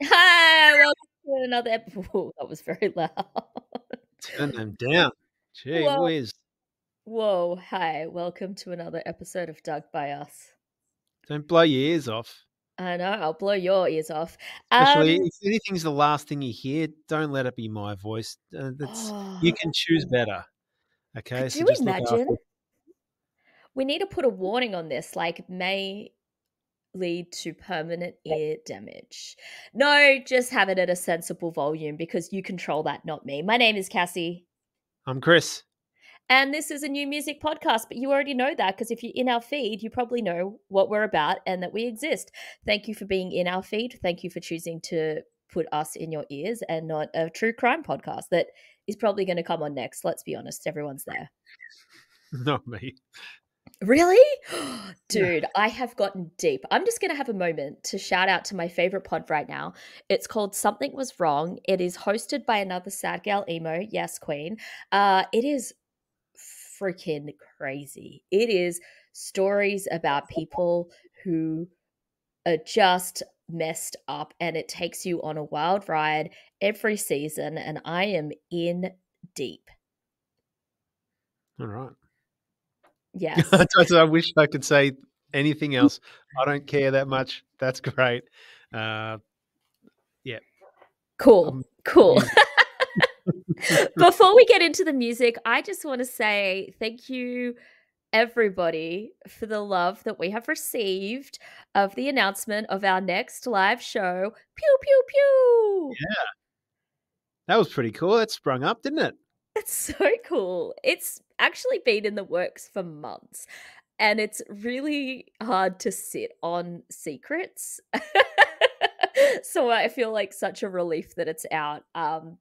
Hi, welcome to another episode. that was very loud. Turn them down. Gee Whoa. whiz. Whoa, hi, welcome to another episode of Doug by Us. Don't blow your ears off. I know, I'll blow your ears off. Especially um, if anything's the last thing you hear, don't let it be my voice. Uh, that's oh, you can choose better. Okay, could so you imagine? We need to put a warning on this, like may lead to permanent ear damage. No, just have it at a sensible volume because you control that, not me. My name is Cassie. I'm Chris. And this is a new music podcast, but you already know that because if you're in our feed, you probably know what we're about and that we exist. Thank you for being in our feed. Thank you for choosing to put us in your ears and not a true crime podcast that is probably going to come on next. Let's be honest, everyone's there. Not me. Really? Dude, yeah. I have gotten deep. I'm just going to have a moment to shout out to my favorite pod right now. It's called Something Was Wrong. It is hosted by another sad gal emo, yes, queen. Uh, it is freaking crazy. It is stories about people who are just messed up and it takes you on a wild ride every season and I am in deep. All right. Yes. I wish I could say anything else. I don't care that much. That's great. Uh, yeah. Cool. Um, cool. Yeah. Before we get into the music, I just want to say thank you, everybody, for the love that we have received of the announcement of our next live show. Pew, pew, pew. Yeah. That was pretty cool. That sprung up, didn't it? That's so cool. It's actually been in the works for months. And it's really hard to sit on secrets. so I feel like such a relief that it's out. Um,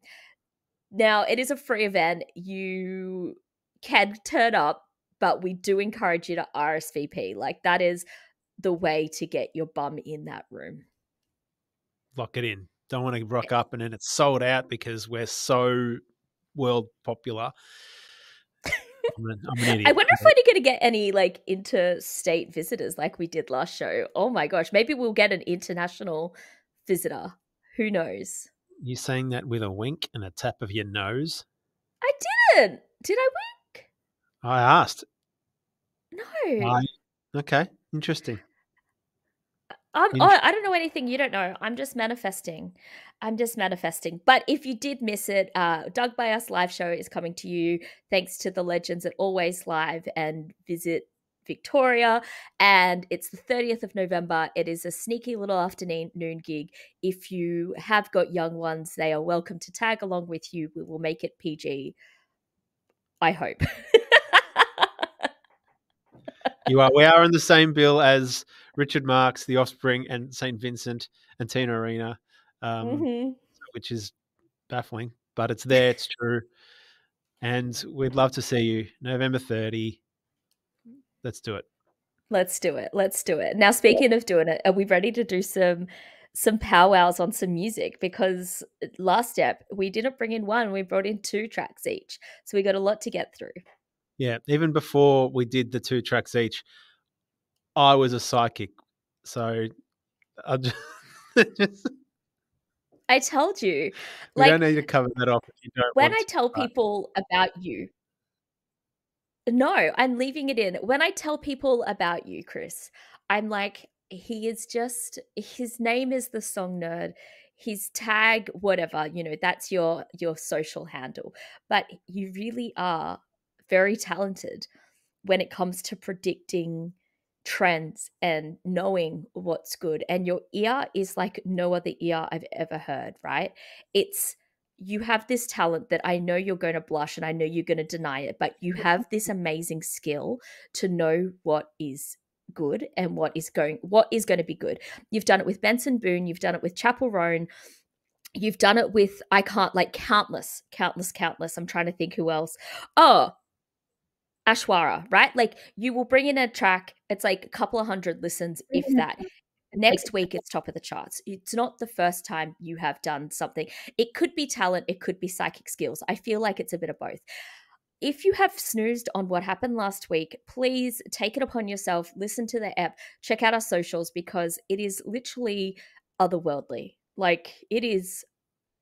now, it is a free event. You can turn up, but we do encourage you to RSVP. Like, that is the way to get your bum in that room. Lock it in. Don't want to rock up and then it's sold out because we're so world popular. I'm an, I'm I wonder if we're going to get any like interstate visitors like we did last show. Oh my gosh, maybe we'll get an international visitor. Who knows? You saying that with a wink and a tap of your nose? I didn't. Did I wink? I asked. No. I... okay, interesting. I'm, oh, I don't know anything you don't know. I'm just manifesting. I'm just manifesting. But if you did miss it, uh, Doug by Us live show is coming to you thanks to the legends at Always Live and Visit Victoria. And it's the 30th of November. It is a sneaky little afternoon noon gig. If you have got young ones, they are welcome to tag along with you. We will make it PG. I hope. you are. We are in the same bill as Richard Marks, The Offspring, and St. Vincent and Tina Arena, um, mm-hmm. which is baffling, but it's there, it's true. And we'd love to see you November 30. Let's do it. Let's do it. Let's do it. Now, speaking of doing it, are we ready to do some? some powwows on some music because uh, last step we didn't bring in one we brought in two tracks each so we got a lot to get through yeah even before we did the two tracks each I was a psychic, so I just. I told you. We like, don't need to cover that off When I tell people about you, no, I'm leaving it in. When I tell people about you, Chris, I'm like, he is just his name is the song nerd his tag whatever you know that's your your social handle but you really are very talented when it comes to predicting trends and knowing what's good. And your ear is like no other ear I've ever heard, right? It's you have this talent that I know you're going to blush and I know you're going to deny it, but you have this amazing skill to know what is good and what is going what is going to be good. You've done it with Benson Boone, you've done it with Chapel Roan, you've done it with I can't like countless, countless, countless. I'm trying to think who else. Oh, Ashwara, right? Like you will bring in a track, it's like a couple of hundred listens, if mm-hmm. that. Next week, it's top of the charts. It's not the first time you have done something. It could be talent, it could be psychic skills. I feel like it's a bit of both. If you have snoozed on what happened last week, please take it upon yourself, listen to the app, check out our socials because it is literally otherworldly. Like it is,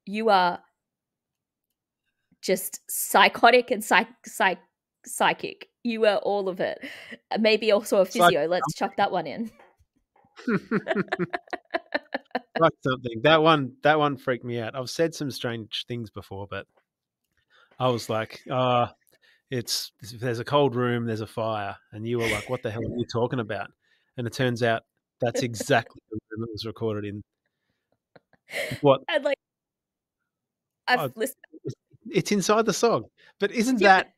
you are just psychotic and psych, psych psychic. You were all of it. Uh, maybe also a physio. Psych- Let's chuck that one in. like something. That one that one freaked me out. I've said some strange things before, but I was like, uh, it's there's a cold room, there's a fire, and you were like, What the hell are you talking about? And it turns out that's exactly the room it was recorded in. What I'd like I've listened it's inside the song. But isn't yeah, that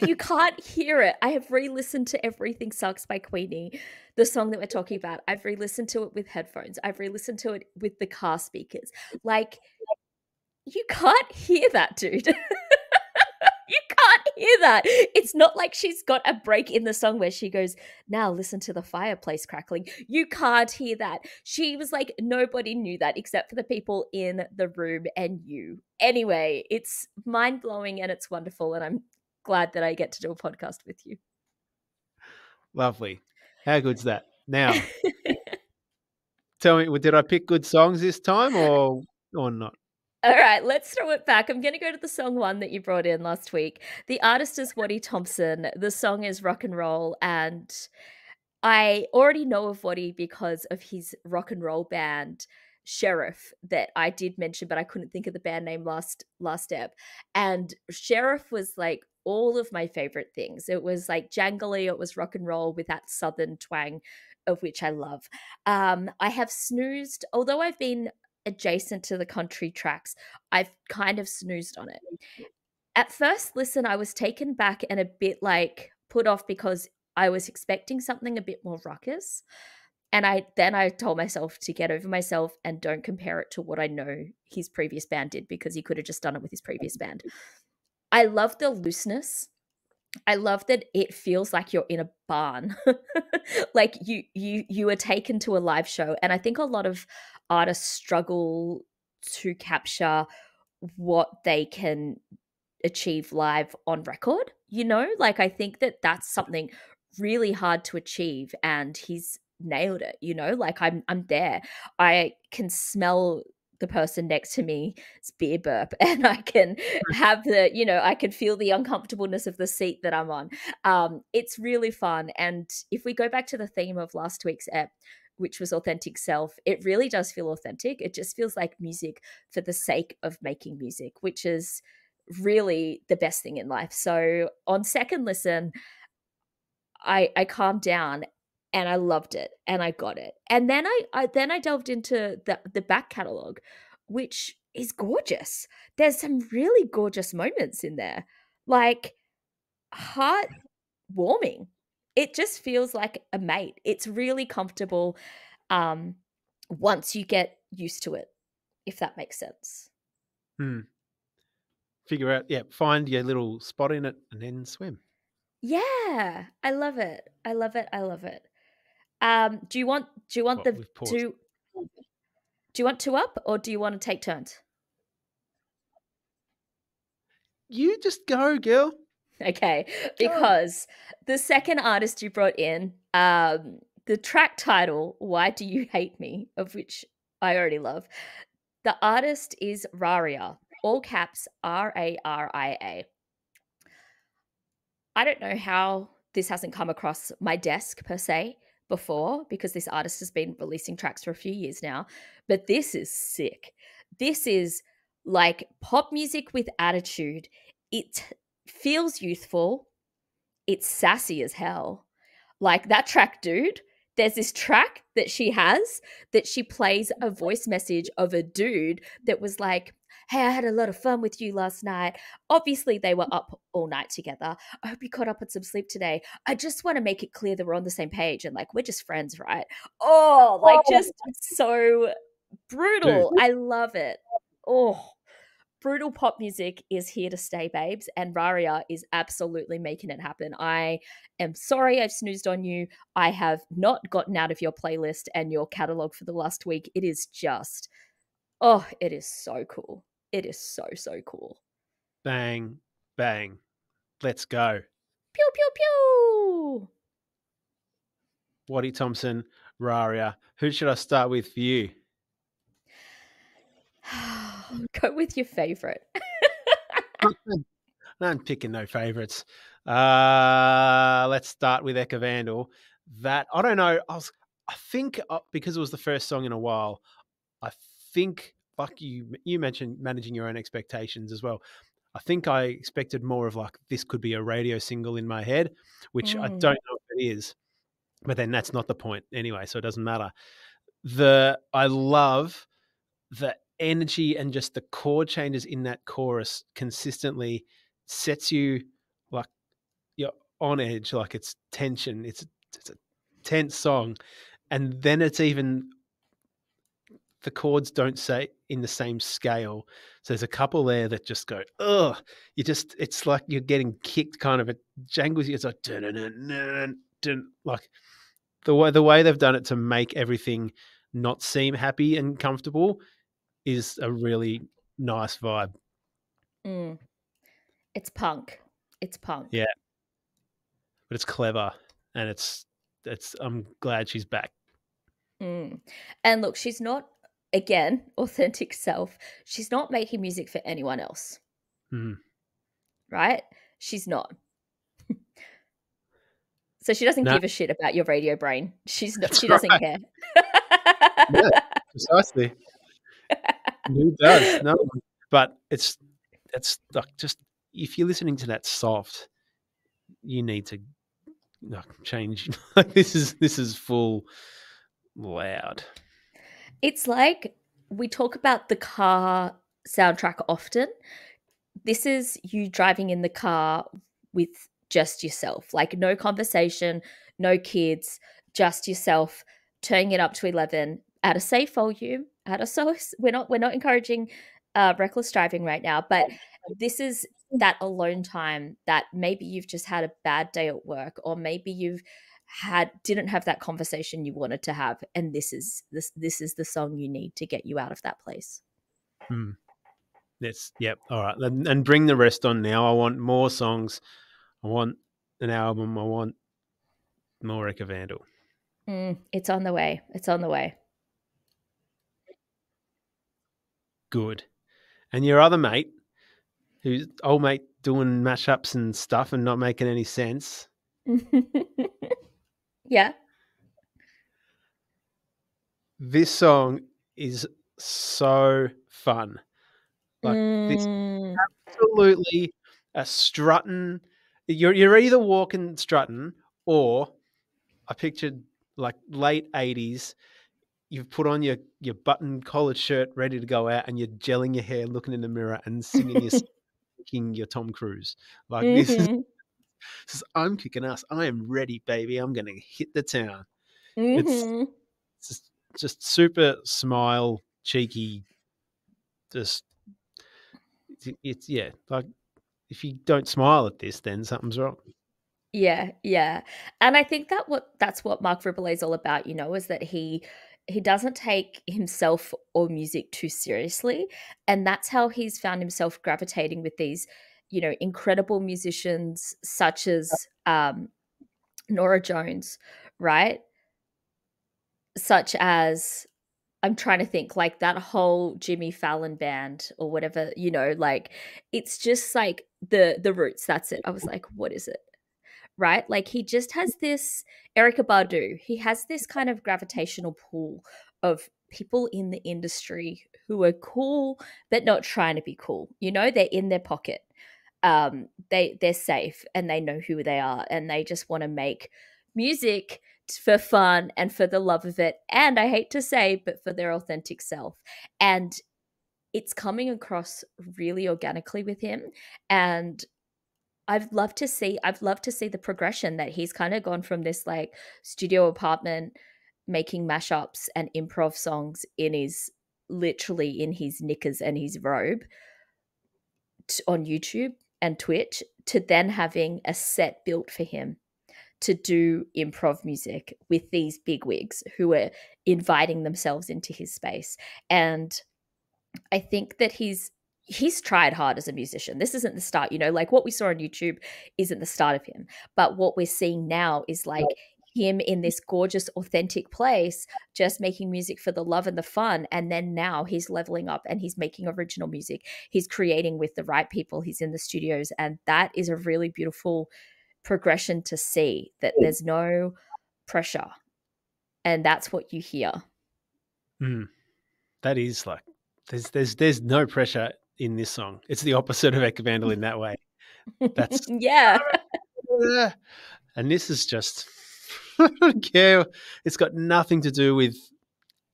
but you can't hear it. I have re listened to Everything Sucks by Queenie, the song that we're talking about. I've re listened to it with headphones, I've re listened to it with the car speakers. Like, you can't hear that, dude. you can't hear that. It's not like she's got a break in the song where she goes, Now listen to the fireplace crackling. You can't hear that. She was like, Nobody knew that except for the people in the room and you. Anyway, it's mind blowing and it's wonderful. And I'm glad that I get to do a podcast with you. Lovely. How good's that? Now, tell me, did I pick good songs this time or or not? All right, let's throw it back. I'm going to go to the song one that you brought in last week. The artist is Waddy Thompson. The song is Rock and Roll. And I already know of Waddy because of his rock and roll band, Sheriff, that I did mention, but I couldn't think of the band name last last step. And Sheriff was like all of my favorite things. It was like jangly, it was rock and roll with that southern twang, of which I love. Um, I have snoozed, although I've been adjacent to the country tracks, I've kind of snoozed on it. Mm-hmm. At first listen, I was taken back and a bit like put off because I was expecting something a bit more ruckus. And I then I told myself to get over myself and don't compare it to what I know his previous band did because he could have just done it with his previous band. I love the looseness. I love that it feels like you're in a barn. like you you you are taken to a live show and I think a lot of artists struggle to capture what they can achieve live on record, you know? Like I think that that's something really hard to achieve and he's nailed it, you know? Like I'm I'm there. I can smell the person next to me's beer burp and i can have the you know i can feel the uncomfortableness of the seat that i'm on um, it's really fun and if we go back to the theme of last week's app which was authentic self it really does feel authentic it just feels like music for the sake of making music which is really the best thing in life so on second listen I, I calmed down and I loved it and I got it. And then I, I then I delved into the the back catalog, which is gorgeous. There's some really gorgeous moments in there. Like heart warming. It just feels like a mate. It's really comfortable um once you get used to it, if that makes sense. Hmm. Figure out, yeah, find your little spot in it and then swim. Yeah, I love it. I love it. I love it. Um, do you want do you want well, the two? Do you want two up, or do you want to take turns? You just go, girl. Okay, because the second artist you brought in, um, the track title "Why Do You Hate Me," of which I already love, the artist is Raria, all caps R A R I A. I don't know how this hasn't come across my desk per se, before because this artist has been releasing tracks for a few years now, but this is sick. This is like pop music with attitude. It feels youthful. It's sassy as hell. Like that track, dude. There's this track that she has that she plays a voice message of a dude that was like, Hey, I had a lot of fun with you last night. Obviously, they were up all night together. I hope you caught up on some sleep today. I just want to make it clear that we're on the same page and like we're just friends, right? Oh, like oh. just so brutal. Dude. I love it. Oh, brutal pop music is here to stay, babes, and Raria is absolutely making it happen. I am sorry I've snoozed on you. I have not gotten out of your playlist and your catalog for the last week. It is just, oh, it is so cool. It is so, so cool. Bang, bang. Let's go. Pew, pew, pew. Waddy Thompson, Raria, who should I start with for you? go with your favorite. I'm picking no favorites. Uh, let's start with Eka Vandal. That I don't know. I was, I think uh, because it was the first song in a while. I think fuck you. You mentioned managing your own expectations as well. I think I expected more of like this could be a radio single in my head, which mm. I don't mm. know if it is. But then that's not the point anyway, so it doesn't matter. The I love the energy and just the chord changes in that chorus consistently sets you like you're on edge, like it's tension. It's it's a tense song, and then it's even the chords don't say in the same scale. So there's a couple there that just go, oh, you just, it's like you're getting kicked kind of, it jangles you. It's like, dun, dun, dun, dun, like the way, the way they've done it to make everything not seem happy and comfortable is a really nice vibe. Mm. It's punk. It's punk. Yeah. But it's clever and it's, it's, I'm glad she's back. Mm. And look, she's not again, authentic self, she's not making music for anyone else. Mm. Right? She's not. so she doesn't give a shit about your radio brain. She's not, she doesn't right. care. yeah, precisely. Who does? No. But it's it's like just if you're listening to that soft, you need to like, change. this is this is full loud. It's like we talk about the car soundtrack often. This is you driving in the car with just yourself, like no conversation, no kids, just yourself, turning it up to 11 at a safe volume, at a source. We're not we're not encouraging uh, reckless driving right now, but this is that alone time that maybe you've just had a bad day at work or maybe you've had didn't have that conversation you wanted to have and this is this this is the song you need to get you out of that place mm. that's yep all right and, bring the rest on now i want more songs i want an album i want more Eka vandal mm, it's on the way it's on the way good and your other mate who's old mate doing mashups and stuff and not making any sense Yeah. This song is so fun. Like mm. this absolutely a strutting. You're you're either walking strutting or I pictured like late eighties. You've put on your your button collared shirt, ready to go out, and you're gelling your hair, looking in the mirror, and singing your, your Tom Cruise. Like mm-hmm. this is mm-hmm says, I'm kicking ass. I am ready, baby. I'm going to hit the town. Mm-hmm. It's, it's just, just super smile, cheeky, just, it's, it's, yeah, like if you don't smile at this, then something's wrong. Yeah, yeah. And I think that what that's what Mark Ribble is all about, you know, is that he he doesn't take himself or music too seriously and that's how he's found himself gravitating with these you know incredible musicians such as um, Nora Jones, right? Such as I'm trying to think like that whole Jimmy Fallon band or whatever, you know, like it's just like the the roots, that's it. I was like, what is it? Right? Like he just mm. has this Erica Badu, he has this kind of gravitational pull of people in the industry who are cool but not trying to be cool. You know, they're in their pocket um, they they're safe and they know who they are and they just want to make music for fun and for the love of it and i hate to say but for their authentic self and it's coming across really organically with him and I've loved to see I've loved to see the progression that he's kind of gone from this like studio apartment making mashups and improv songs in his literally in his knickers and his robe on YouTube and Twitch to then having a set built for him to do improv music with these big wigs who are inviting themselves into his space. And I think that he's he's tried hard as a musician. This isn't the start, you know, like what we saw on YouTube isn't the start of him. But what we're seeing now is like him in this gorgeous, authentic place, just making music for the love and the fun. And then now he's leveling up and he's making original music. He's creating with the right people. He's in the studios. And that is a really beautiful progression to see that there's no pressure. And that's what you hear. Mm. That is like there's there's there's no pressure in this song. It's the opposite of Vandal in that way. That's yeah. and this is just I don't care. It's got nothing to do with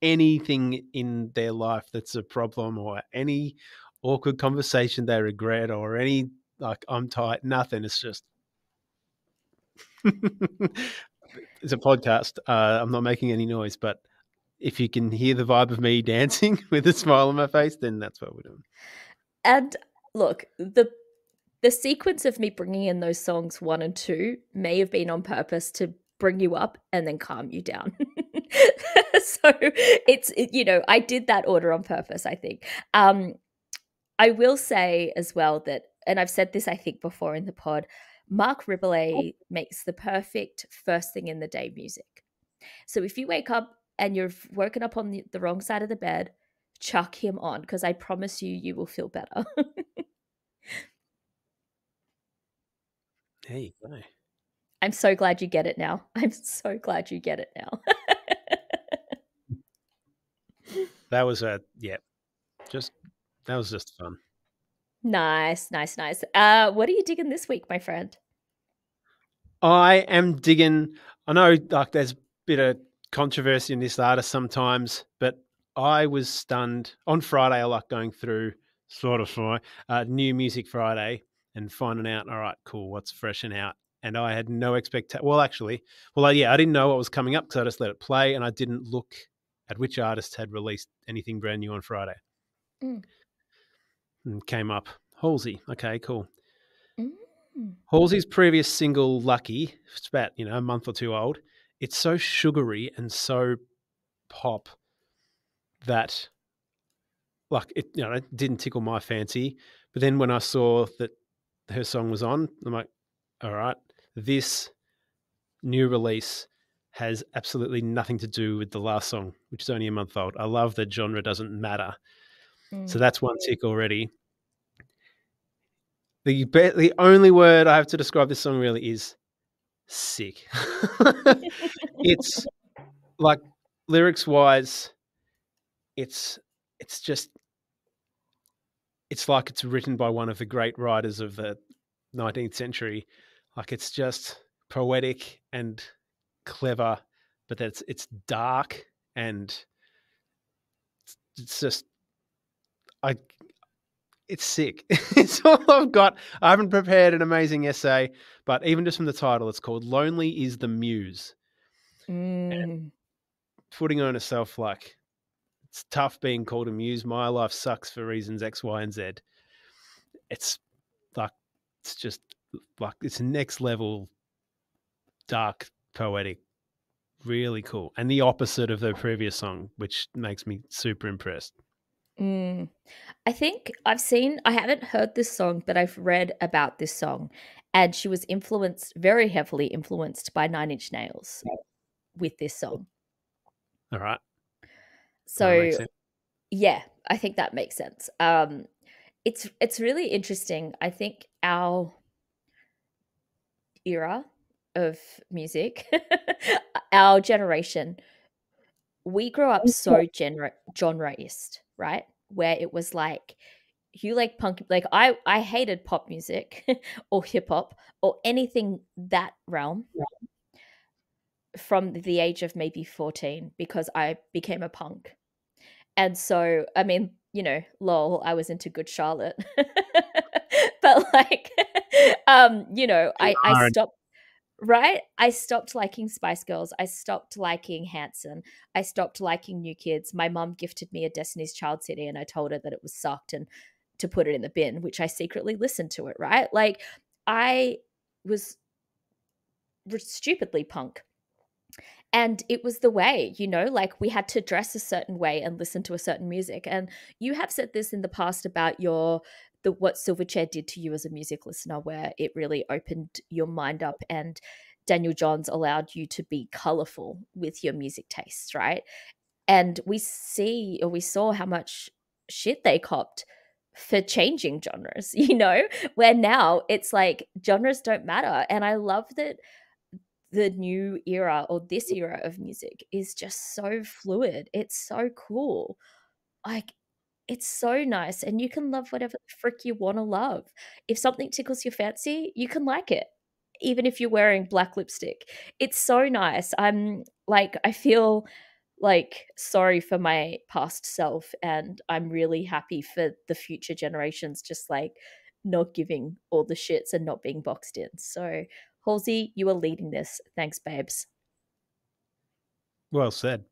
anything in their life that's a problem or any awkward conversation they regret or any like I'm tight, nothing. It's just it's a podcast. Uh, I'm not making any noise, but if you can hear the vibe of me dancing with a smile on my face, then that's what we're doing. And look, the the sequence of me bringing in those songs one and two may have been on purpose to bring you up and then calm you down. so it's you know I did that order on purpose. I think. Um, I will say as well that, and I've said this I think before in the pod. Mark Ribelet oh. makes the perfect first thing in the day music. So if you wake up and you're woken up on the, the wrong side of the bed, chuck him on because I promise you, you will feel better. there you go. I'm so glad you get it now. I'm so glad you get it now. that was a yeah. Just that was just fun. Nice, nice, nice. Uh what are you digging this week, my friend? I am digging I know like there's a bit of controversy in this artist sometimes, but I was stunned on Friday I like going through Spotify, uh, New Music Friday and finding out, all right, cool, what's fresh and out and I had no expectation. Well, actually, well, yeah, I didn't know what was coming up because I just let it play and I didn't look at which artist had released anything brand new on Friday. Mm. And came up Halsey. Okay, cool. Mm. Halsey's previous single, Lucky, it's about, you know, a month or two old. It's so sugary and so pop that, like, it, you know, it didn't tickle my fancy. But then when I saw that her song was on, I'm like, all right, this new release has absolutely nothing to do with the last song, which is only a month old. I love that genre doesn't matter. Mm. So that's one tick already. The be- the only word I have to describe this song really is sick. it's like lyrics wise, it's it's just it's like it's written by one of the great writers of the 19th century like it's just poetic and clever, but that's it's dark and it's, just I it's sick. it's all I've got. I haven't prepared an amazing essay, but even just from the title, it's called Lonely is the Muse. Mm. And putting on self, like it's tough being called a muse. My life sucks for reasons X, Y, and Z. It's like it's just like it's next level dark poetic really cool and the opposite of the previous song which makes me super impressed mm. i think i've seen i haven't heard this song but i've read about this song and she was influenced very heavily influenced by nine inch nails with this song all right so yeah i think that makes sense um it's it's really interesting i think our era of music, our generation, we grew up so genre genreist, right? Where it was like you like punk like I I hated pop music or hip hop or anything that realm from the age of maybe 14 because I became a punk. And so, I mean, you know, lol, I was into Good Charlotte. but like um you know I, I stopped right i stopped liking spice girls i stopped liking hanson i stopped liking new kids my mom gifted me a destiny's child cd and i told her that it was sucked and to put it in the bin which i secretly listened to it right like i was stupidly punk and it was the way you know like we had to dress a certain way and listen to a certain music and you have said this in the past about your the what Silverchair did to you as a music listener, where it really opened your mind up and Daniel Johns allowed you to be colorful with your music tastes, right? And we see or we saw how much shit they copped for changing genres, you know, where now it's like genres don't matter. And I love that the new era or this era of music is just so fluid. It's so cool. Like it's so nice. And you can love whatever the frick you want to love. If something tickles your fancy, you can like it, even if you're wearing black lipstick. It's so nice. I'm like, I feel like sorry for my past self. And I'm really happy for the future generations, just like not giving all the shits and not being boxed in. So, Halsey, you are leading this. Thanks, babes. Well said.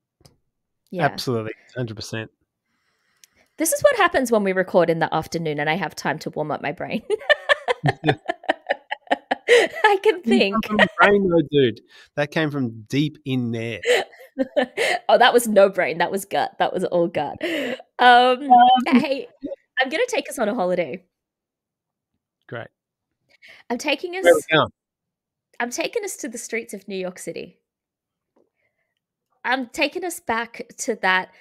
Yeah. Absolutely. 100%. This is what happens when we record in the afternoon and I have time to warm up my brain. I can think. brain, though, dude. That came from deep in there. oh, that was no brain. That was gut. That was all gut. Um, um, hey, I'm going to take us on a holiday. Great. I'm taking us. I'm taking us to the streets of New York City. I'm taking us back to that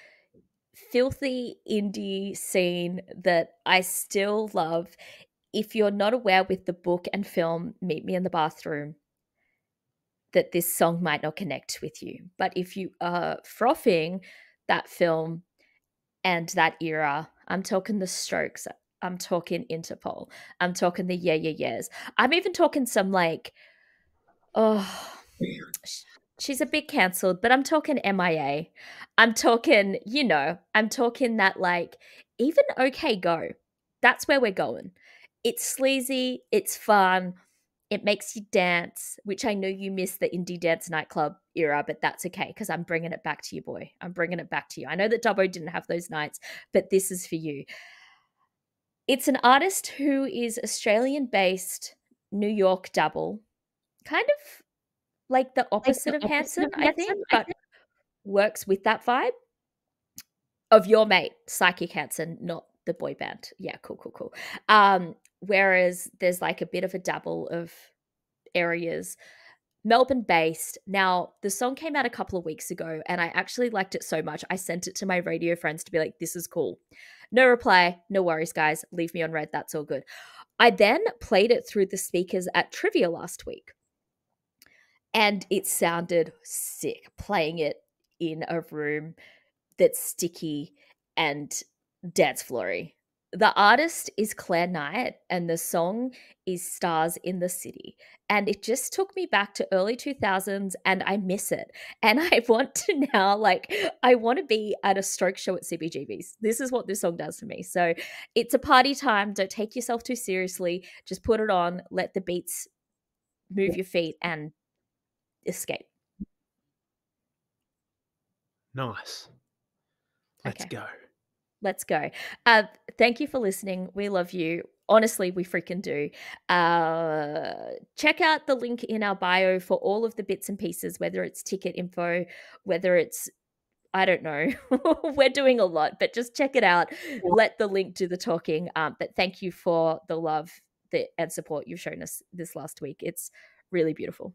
filthy indie scene that I still love. If you're not aware with the book and film Meet Me in the Bathroom, that this song might not connect with you. But if you are frothing that film and that era, I'm talking the strokes, I'm talking Interpol, I'm talking the yeah, yeah, yeahs. I'm even talking some like, oh, she's a bit cancelled, but I'm talking MIA. I'm talking, you know, I'm talking that like even okay go. That's where we're going. It's sleazy, it's fun, it makes you dance, which I know you miss the indie dance nightclub era, but that's okay because I'm bringing it back to you, boy. I'm bringing it back to you. I know that Dubbo didn't have those nights, but this is for you. It's an artist who is Australian based, New York double, kind of like the opposite like the of handsome, I think, but works with that vibe of your mate, Psychic Hanson, not the boy band. Yeah, cool, cool, cool. Um, whereas there's like a bit of a dabble of areas. Melbourne based. Now, the song came out a couple of weeks ago and I actually liked it so much. I sent it to my radio friends to be like, this is cool. No reply. No worries, guys. Leave me on red. That's all good. I then played it through the speakers at Trivia last week and it sounded sick playing it in a room that's sticky and dance floory. The artist is Claire Knight, and the song is Stars in the City. And it just took me back to early 2000s, and I miss it. And I want to now, like, I want to be at a stroke show at CBGB's. This is what this song does for me. So it's a party time. Don't take yourself too seriously. Just put it on, let the beats move your feet, and escape. Nice. Let's okay. go. Let's go. Uh, thank you for listening. We love you. Honestly, we freaking do. Uh, check out the link in our bio for all of the bits and pieces, whether it's ticket info, whether it's I don't know. We're doing a lot, but just check it out. Let the link do the talking. Um, but thank you for the love that, and support you've shown us this last week. It's really beautiful.